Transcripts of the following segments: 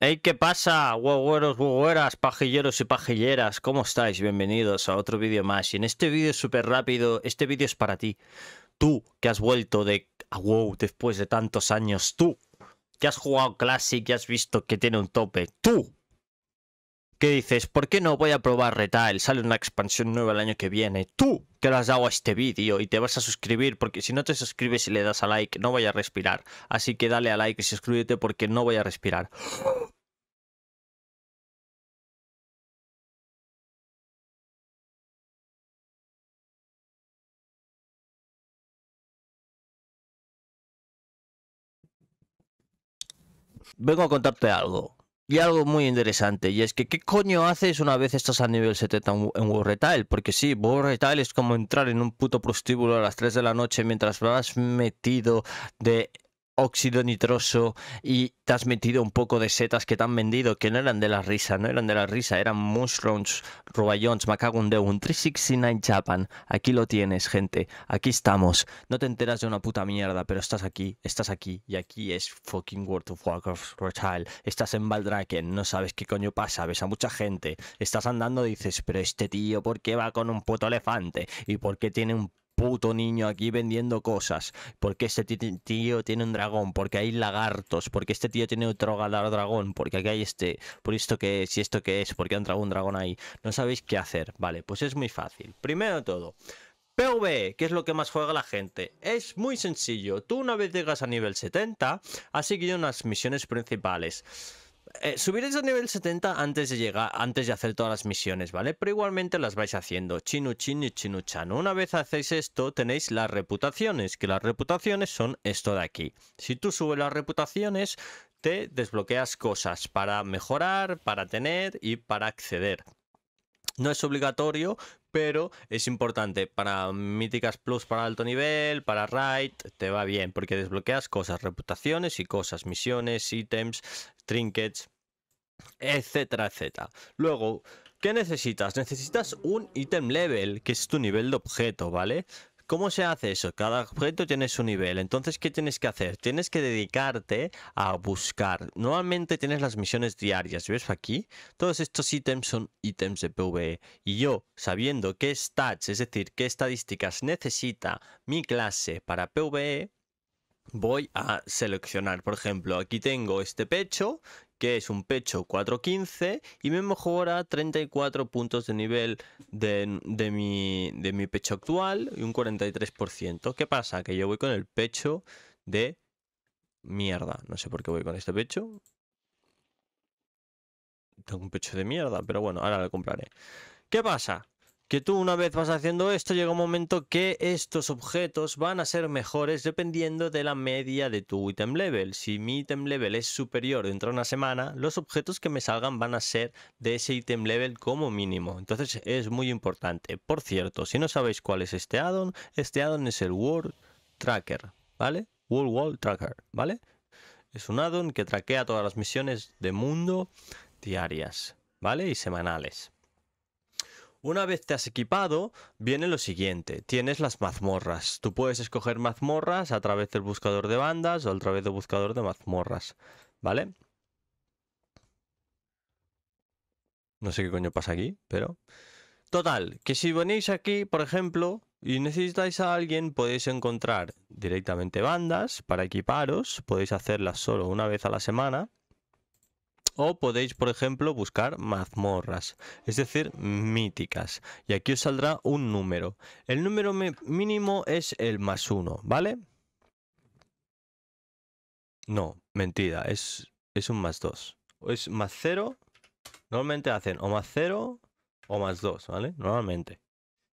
Hey, ¿qué pasa? Guagüeros, guagüeras, pajilleros y pajilleras, ¿cómo estáis? Bienvenidos a otro vídeo más. Y en este vídeo súper rápido, este vídeo es para ti. Tú, que has vuelto de ah, WoW después de tantos años. Tú, que has jugado Classic, y has visto que tiene un tope. Tú, que dices, ¿por qué no voy a probar Retail? Sale una expansión nueva el año que viene. Tú que lo has dado a este vídeo y te vas a suscribir, porque si no te suscribes y le das a like, no voy a respirar. Así que dale a like y suscríbete porque no voy a respirar. Vengo a contarte algo. Y algo muy interesante, y es que ¿qué coño haces una vez estás a nivel 70 en World Retail? Porque sí, World Retail es como entrar en un puto prostíbulo a las 3 de la noche mientras vas metido de óxido nitroso y te has metido un poco de setas que te han vendido, que no eran de la risa, no eran de la risa, eran mushrooms, rubayons, me un 369 Japan. Aquí lo tienes, gente, aquí estamos. No te enteras de una puta mierda, pero estás aquí, estás aquí, y aquí es fucking World of Warcraft Estás en Valdraken, no sabes qué coño pasa, ves a mucha gente, estás andando y dices, pero este tío, ¿por qué va con un puto elefante? ¿Y por qué tiene un puto niño aquí vendiendo cosas, porque este tío tiene un dragón, porque hay lagartos, porque este tío tiene otro dragón, porque aquí hay este, por esto que es, y esto que es, porque ha entrado un dragón ahí. No sabéis qué hacer. Vale, pues es muy fácil. Primero de todo, PV. E, que es lo que más juega la gente, es muy sencillo. Tú una vez llegas a nivel 70, has seguido unas misiones principales eh, subiréis a nivel 70 antes de llegar, antes de hacer todas las misiones, ¿vale? Pero igualmente las vais haciendo, chinu y chinuchano. Una vez hacéis esto, tenéis las reputaciones, que las reputaciones son esto de aquí. Si tú subes las reputaciones, te desbloqueas cosas para mejorar, para tener y para acceder. No es obligatorio, pero es importante para míticas plus para alto nivel, para raid, te va bien porque desbloqueas cosas, reputaciones y cosas, misiones, ítems, trinkets, etcétera, etcétera. Luego, ¿qué necesitas? Necesitas un ítem level, que es tu nivel de objeto, ¿vale? ¿Cómo se hace eso? Cada objeto tiene su nivel. Entonces, ¿qué tienes que hacer? Tienes que dedicarte a buscar. Normalmente tienes las misiones diarias. ¿Ves aquí? Todos estos ítems son ítems de PvE. Y yo, sabiendo qué stats, es decir, qué estadísticas necesita mi clase para PvE, voy a seleccionar. Por ejemplo, aquí tengo este pecho que es un pecho 415 y me mejora 34 puntos de nivel de, de, mi, mi pecho actual y un 43%. ¿Qué pasa? Que yo voy con el pecho de mierda. No sé por qué voy con este pecho. Tengo un pecho de mierda, pero bueno, ahora lo compraré. ¿Qué pasa? que tú una vez vas haciendo esto, llega un momento que estos objetos van a ser mejores dependiendo de la media de tu item level. Si mi item level es superior dentro de una semana, los objetos que me salgan van a ser de ese item level como mínimo. Entonces es muy importante. Por cierto, si no sabéis cuál es este addon, este addon es el World Tracker, ¿vale? World World Tracker, ¿vale? Es un addon que traquea todas las misiones de mundo diarias, ¿vale? Y semanales. Una vez te has equipado, viene lo siguiente. Tienes las mazmorras. Tú puedes escoger mazmorras a través del buscador de bandas o a través del buscador de mazmorras. ¿Vale? No sé qué coño pasa aquí, pero... Total, que si venís aquí, por ejemplo, y necesitáis a alguien, podéis encontrar directamente bandas para equiparos. Podéis hacerlas solo una vez a la semana o podéis, por ejemplo, buscar mazmorras, es decir, míticas. Y aquí os saldrá un número. El número mínimo es el más uno, ¿vale? No, mentira, es, es un más o Es más cero, Normalmente hacen o más cero o más dos, ¿vale? Normalmente.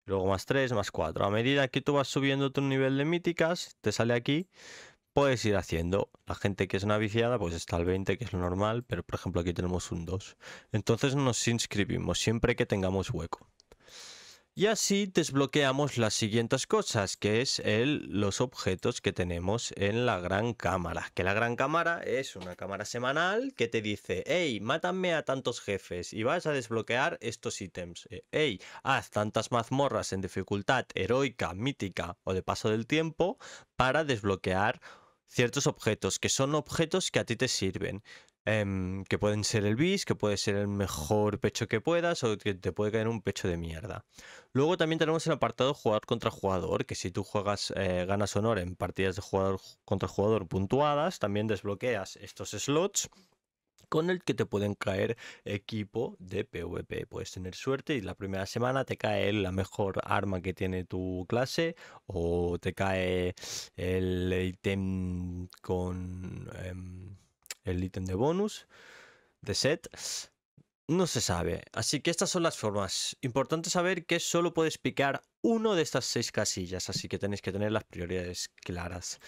Luego más tres, más cuatro. A medida que tú vas subiendo tu nivel de míticas, te sale aquí puedes ir haciendo. La gente que es una viciada, pues está al 20, que es lo normal, pero por ejemplo aquí tenemos un 2. Entonces nos inscribimos siempre que tengamos hueco. Y así desbloqueamos las siguientes cosas, que es el, los objetos que tenemos en la gran cámara. Que la gran cámara es una cámara semanal que te dice, hey, mátame a tantos jefes y vas a desbloquear estos ítems. Eh, hey, haz tantas mazmorras en dificultad heroica, mítica o de paso del tiempo para desbloquear ciertos objetos, que son objetos que a ti te sirven. Em, que pueden ser el bis, que puede ser el mejor pecho que puedas o que te puede caer un pecho de mierda. Luego también tenemos el apartado jugador contra jugador, que si tú juegas eh, ganas honor en partidas de jugador contra jugador puntuadas, también desbloqueas estos slots con el que te pueden caer equipo de PvP. Puedes tener suerte y la primera semana te cae la mejor arma que tiene tu clase o te cae el ítem con em, el ítem de bonus de set. No se sabe. Así que estas son las formas. Importante saber que solo puedes picar uno de estas seis casillas, así que tenéis que tener las prioridades claras.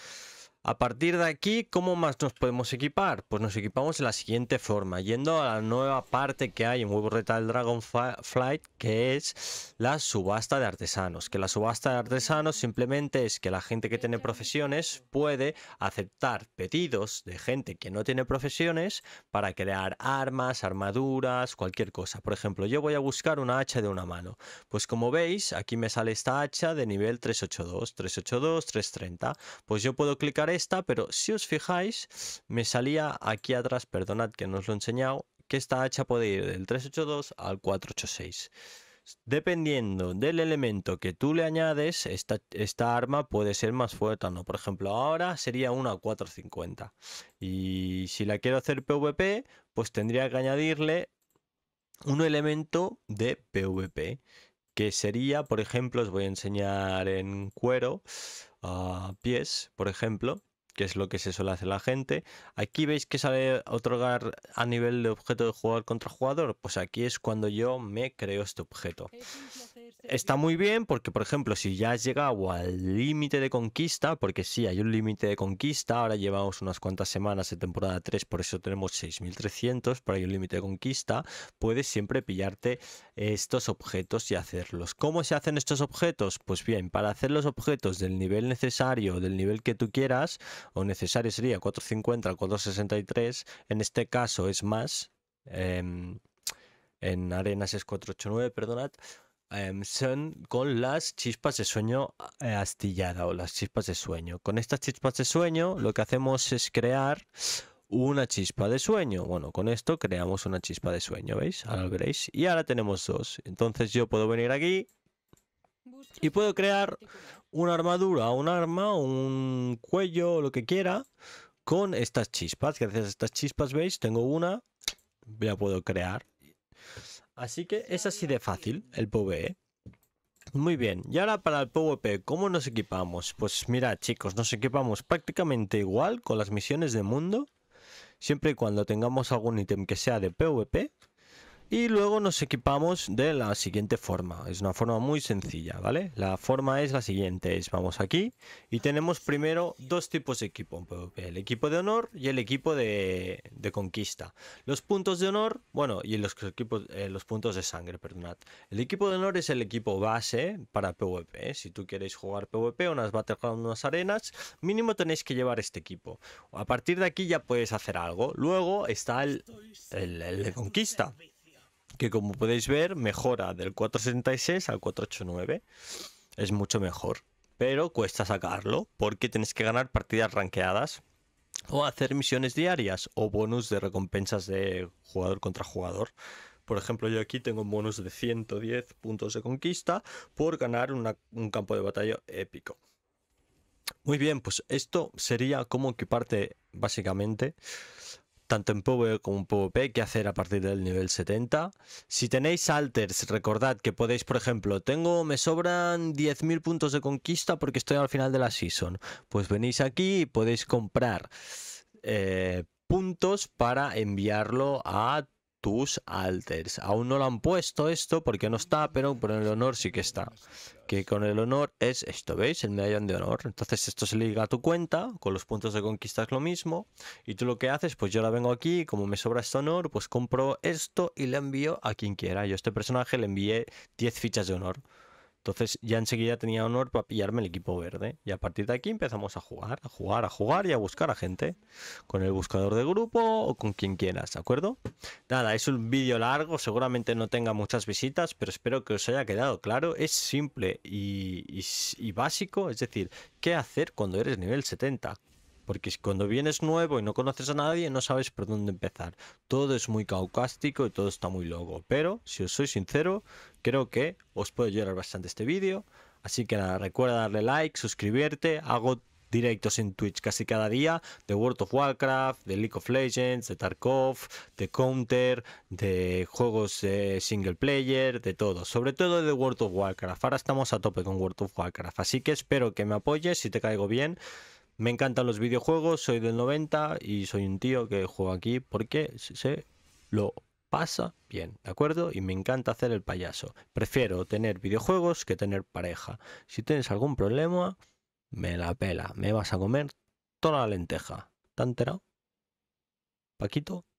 A partir de aquí, ¿cómo más nos podemos equipar? Pues nos equipamos de la siguiente forma, yendo a la nueva parte que hay en Huevo dragon flight que es la subasta de artesanos. Que la subasta de artesanos simplemente es que la gente que tiene profesiones puede aceptar pedidos de gente que no tiene profesiones para crear armas, armaduras, cualquier cosa. Por ejemplo, yo voy a buscar una hacha de una mano. Pues como veis, aquí me sale esta hacha de nivel 382, 382, 330. Pues yo puedo clicar esta, pero si os fijáis, me salía aquí atrás, perdonad que no os lo he enseñado, que esta hacha puede ir del 382 al 486. Dependiendo del elemento que tú le añades, esta, esta arma puede ser más fuerte o no. Por ejemplo, ahora sería una 450. Y si la quiero hacer PvP, pues tendría que añadirle un elemento de PvP. Que sería, por ejemplo, os voy a enseñar en cuero pies, por ejemplo, que es lo que se suele hacer la gente. Aquí veis que otro otorgar a nivel de objeto de jugador contra jugador. Pues aquí es cuando yo me creo este objeto. Está muy bien porque, por ejemplo, si ya has llegado al límite de conquista, porque sí, hay un límite de conquista, ahora llevamos unas cuantas semanas de temporada 3, por eso tenemos 6.300, pero hay un límite de conquista, puedes siempre pillarte estos objetos y hacerlos. ¿Cómo se hacen estos objetos? Pues bien, para hacer los objetos del nivel necesario, del nivel que tú quieras, o necesario sería 450, 463, en este caso es más, em, en Arenas es 489, perdonad Em, son con las chispas de sueño eh, astillada o las chispas de sueño. Con estas chispas de sueño lo que hacemos es crear una chispa de sueño. Bueno, con esto creamos una chispa de sueño, ¿veis? Ahora lo veréis. Y ahora tenemos dos. Entonces yo puedo venir aquí y puedo crear una armadura, un arma, un cuello, lo que quiera, con estas chispas. Gracias a estas chispas, ¿veis? Tengo una, ya puedo crear. Así que es así de fácil el PvE. ¿eh? Muy bien, y ahora para el PvP, ¿cómo nos equipamos? Pues mira chicos, nos equipamos prácticamente igual con las misiones de mundo, siempre y cuando tengamos algún ítem que sea de PvP, y luego nos equipamos de la siguiente forma. Es una forma muy sencilla, ¿vale? La forma es la siguiente. vamos aquí y tenemos primero dos tipos de equipo. El equipo de honor y el equipo de, conquista. Los puntos de honor, bueno, y los, equipos, eh, los puntos de sangre, perdonad. El equipo de honor es el equipo base para PvP. ¿eh? Si tú queréis jugar PvP, o unas Battlegrounds, unas arenas, mínimo tenéis que llevar este equipo. A partir de aquí ya puedes hacer algo. Luego está el de conquista que como podéis ver mejora del 466 al 489. Es mucho mejor, pero cuesta sacarlo porque tienes que ganar partidas ranqueadas o hacer misiones diarias o bonus de recompensas de jugador contra jugador. Por ejemplo, yo aquí tengo un bonus de 110 puntos de conquista por ganar un campo de batalla épico. Muy bien, pues esto sería como equiparte básicamente tanto en PvE como en PvP, qué hacer a partir del nivel 70. Si tenéis alters, recordad que podéis, por ejemplo, tengo, me sobran 10.000 puntos de conquista porque estoy al final de la season. Pues venís aquí y podéis comprar eh, puntos para enviarlo a tus alters. Aún no lo han puesto esto porque no está, pero con el honor sí que está. Que con el honor es esto, ¿veis? El medallón de honor. Entonces esto se liga a tu cuenta, con los puntos de conquista es lo mismo. Y tú lo que haces, pues yo la vengo aquí, como me sobra este honor, pues compro esto y le envío a quien quiera. Yo a este personaje le envié 10 fichas de honor. Entonces ya enseguida tenía honor para pillarme el equipo verde. Y a partir de aquí empezamos a jugar, a jugar, a jugar y a buscar a gente. Con el buscador de grupo o con quien quieras, ¿de acuerdo? Nada, es un vídeo largo, seguramente no tenga muchas visitas, pero espero que os haya quedado claro. Es simple y, básico, es decir, qué hacer cuando eres nivel 70. Porque cuando vienes nuevo y no conoces a nadie, no sabes por dónde empezar. Todo es muy caucástico y todo está muy loco. Pero, si os soy sincero, creo que os puede ayudar bastante este vídeo. Así que nada, recuerda darle like, suscribirte. Hago directos en Twitch casi cada día de World of Warcraft, de League of Legends, de Tarkov, de Counter, de juegos de single player, de todo, sobre todo de World of Warcraft. Ahora estamos a tope con World of Warcraft, así que espero que me apoyes si te caigo bien. Me encantan los videojuegos, soy del 90 y soy un tío que juega aquí porque se lo pasa bien, ¿de acuerdo? Y me encanta hacer el payaso. Prefiero tener videojuegos que tener pareja. Si tienes algún problema, me la pela. Me vas a comer toda la lenteja. ¿Te Paquito.